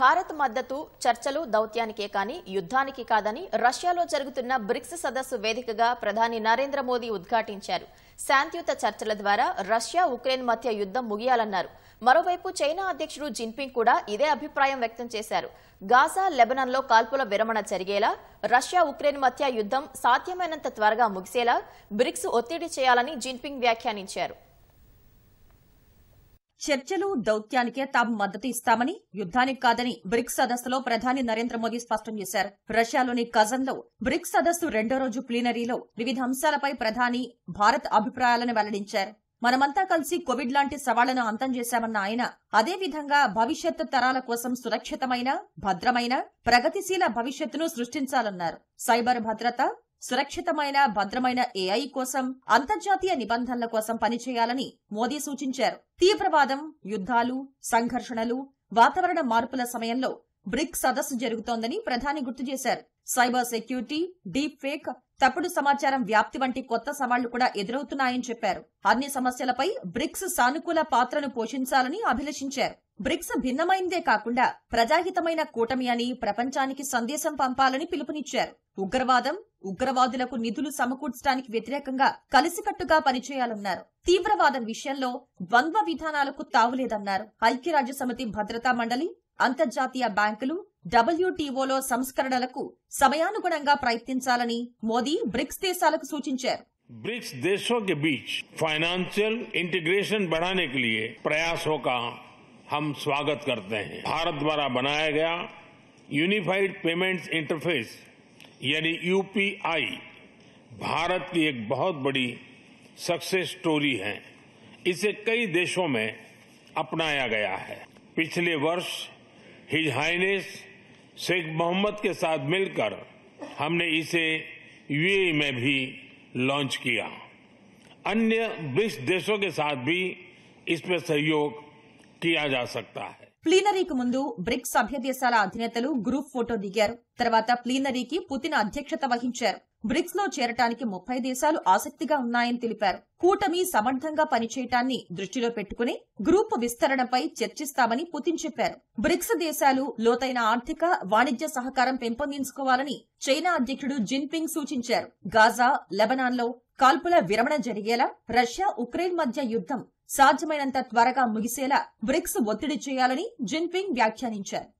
భారత్ మద్దతు చర్చలు దౌత్యానికే కానీ యుద్ధానికి కాదని రష్యాలో జరుగుతున్న బ్రిక్స్ సదస్సు వేదికగా ప్రధాని నరేంద్ర మోదీ ఉద్ఘాటించారు శాంతియుత చర్చల ద్వారా రష్యా ఉక్రెయిన్ మధ్య యుద్ధం ముగియాలన్నారు మరోవైపు చైనా అధ్యక్షుడు జిన్పింగ్ కూడా ఇదే అభిప్రాయం వ్యక్తం చేశారు గాజా లెబనన్లో కాల్పుల విరమణ జరిగేలా రష్యా ఉక్రెయిన్ మధ్య యుద్ధం సాధ్యమైనంత త్వరగా ముగిసేలా బ్రిక్స్ ఒత్తిడి చేయాలని జిన్పింగ్ వ్యాఖ్యానించారు చర్చలు దౌత్యానికే తాము మద్దతు ఇస్తామని యుద్దానికి కాదని బ్రిక్స్ సదస్సులో ప్రధాని నరేంద్ర మోదీ స్పష్టం చేశారు రష్యాలోని కజన్లో బ్రిక్స్ సదస్సు రెండో రోజు ప్లీనరీలో వివిధ అంశాలపై ప్రధాని భారత్ అభిప్రాయాలను వెల్లడించారు మనమంతా కలిసి కోవిడ్ లాంటి సవాళ్లను అంతం చేశామన్న ఆయన అదేవిధంగా భవిష్యత్ తరాల కోసం సురక్షితమైన భద్రమైన ప్రగతిశీల భవిష్యత్తును సృష్టించాలన్నారు సైబర్ భద్రత సురక్షితమైన భద్రమైన ఏఐ కోసం అంతర్జాతీయ నిబంధనల కోసం పనిచేయాలని మోదీ సూచించారు తీవ్రవాదం యుద్ధాలు సంఘర్షణలు వాతావరణ మార్పుల సమయంలో బ్రిక్స్ సదస్సు జరుగుతోందని ప్రధాని గుర్తు చేశారు సైబర్ సెక్యూరిటీ డీప్ ఫేక్ తప్పుడు సమాచారం వ్యాప్తి వంటి కొత్త సవాళ్లు కూడా ఎదురవుతున్నాయని చెప్పారు అన్ని సమస్యలపై బ్రిక్స్ సానుకూల పాత్రను పోషించాలని అభిలషించారు బ్రిక్స్ భిన్నమైందే కాకుండా ప్రజాహితమైన కూటమి అని ప్రపంచానికి సందేశం పంపాలని పిలుపునిచ్చారు ఉగ్రవాదం ఉగ్రవాదులకు నిధులు సమకూర్చడానికి వ్యతిరేకంగా కలిసికట్టుగా పనిచేయాలన్నారు తీవ్రవాదం విషయంలో ద్వంద్వ విధానాలకు తావులేదన్నారు ఐక్యరాజ్య సమితి భద్రతా మండలి అంతర్జాతీయ బ్యాంకులు డబ్ల్యూటీఓలో సంస్కరణలకు సమయానుగుణంగా ప్రయత్నించాలని మోదీ బ్రిక్స్ దేశాలకు సూచించారు బ్రిక్స్ దేశం బీచ్ ఫైనాన్షియల్ ఇంటిగ్రేషన్ इंटीग्रेशन बढ़ाने के लिए प्रयासों का हम स्वागत करते हैं भारत यानी यूपीआई भारत की एक बहुत बड़ी सक्सेस स्टोरी है इसे कई देशों में अपनाया गया है पिछले वर्ष हिज हाइनेस शेख मोहम्मद के साथ मिलकर हमने इसे यूएई में भी लॉन्च किया अन्य ब्रिक्स देशों के साथ भी इसमें सहयोग किया जा सकता है ప్లీనరీకి ముందు బ్రిక్స్ సభ్య దేశాల అధినేతలు గ్రూప్ ఫోటో దిగారు తర్వాత ప్లీనరీకి పుతిన్ అధ్యక్షత వహించారు బ్రిక్స్ లో చేరటానికి ముప్పై దేశాలు ఆసక్తిగా ఉన్నాయని తెలిపారు కూటమి సమర్థంగా పనిచేయటాన్ని దృష్టిలో పెట్టుకుని గ్రూప్ విస్తరణపై చర్చిస్తామని పుతిన్ చెప్పారు బ్రిక్స్ దేశాలు లోతైన ఆర్థిక వాణిజ్య సహకారం పెంపొందించుకోవాలని చైనా అధ్యక్షుడు జిన్పింగ్ సూచించారు గాజా లెబనాన్లో కాల్పుల విరమణ జరిగేలా రష్యా ఉక్రెయిన్ మధ్య యుద్ధం సాధ్యమైనంత త్వరగా ముగిసేలా బ్రిక్స్ ఒత్తిడి చేయాలని జిన్పింగ్ వ్యాఖ్యానించారు